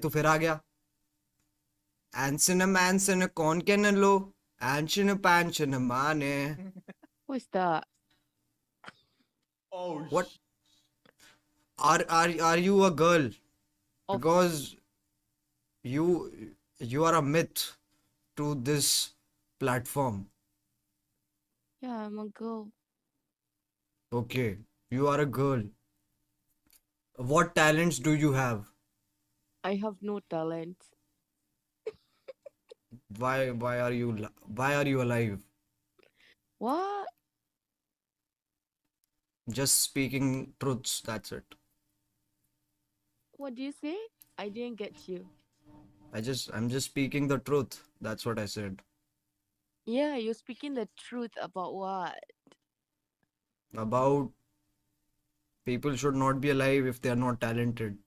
तो फिर आ गया Anson Manson कौन के न लो Anson Panson माने What's that? Oh What Are are are you a girl? because you you are a myth to this platform. Yeah, I'm a girl. Okay, you are a girl. What talents do you have? I have no talent. why why are you why are you alive? What? Just speaking truths, that's it. What do you say? I didn't get you. I just I'm just speaking the truth. That's what I said. Yeah, you're speaking the truth about what? About people should not be alive if they are not talented.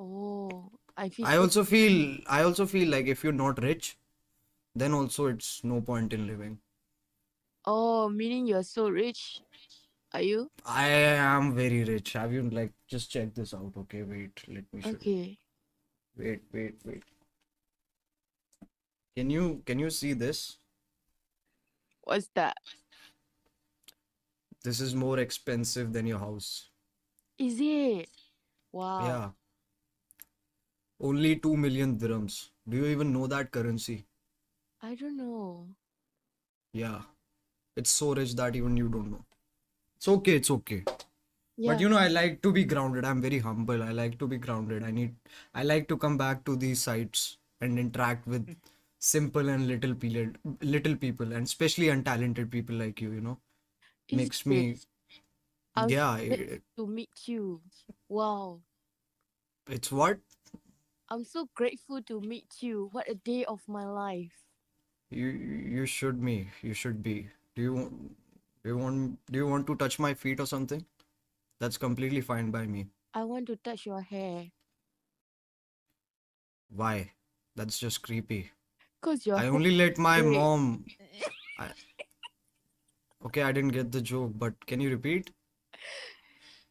Oh, I feel. I also feel. I also feel like if you're not rich, then also it's no point in living. Oh, meaning you're so rich? Are you? I am very rich. Have you like just check this out? Okay, wait. Let me. Show okay. You. Wait, wait, wait. Can you can you see this? What's that? This is more expensive than your house. Is it? Wow. Yeah. Only 2 million dirhams. Do you even know that currency? I don't know. Yeah. It's so rich that even you don't know. It's okay, it's okay. Yeah. But you know, I like to be grounded. I'm very humble. I like to be grounded. I need I like to come back to these sites and interact with simple and little people little people and especially untalented people like you, you know. makes me yeah it, to meet you wow it's what I'm so grateful to meet you. What a day of my life. You you should be. You should be. Do you do you want do you want to touch my feet or something? That's completely fine by me. I want to touch your hair. Why? That's just creepy. Cause your I only let my mom. I, okay, I didn't get the joke, but can you repeat?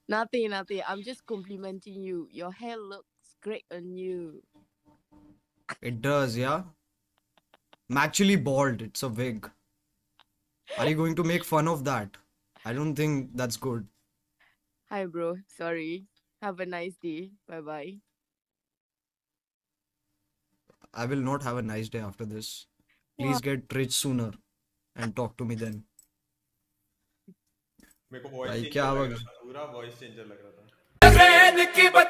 nothing, nothing. I'm just complimenting you. Your hair looks great on you. It does, yeah. I'm actually bald. It's a wig. Are you going to make fun of that? I don't think that's good. Hi, bro. Sorry. Have a nice day. Bye bye. I will not have a nice day after this. Please yeah. get rich sooner and talk to me then. मेरे को voice पूरा voice changer लग रहा था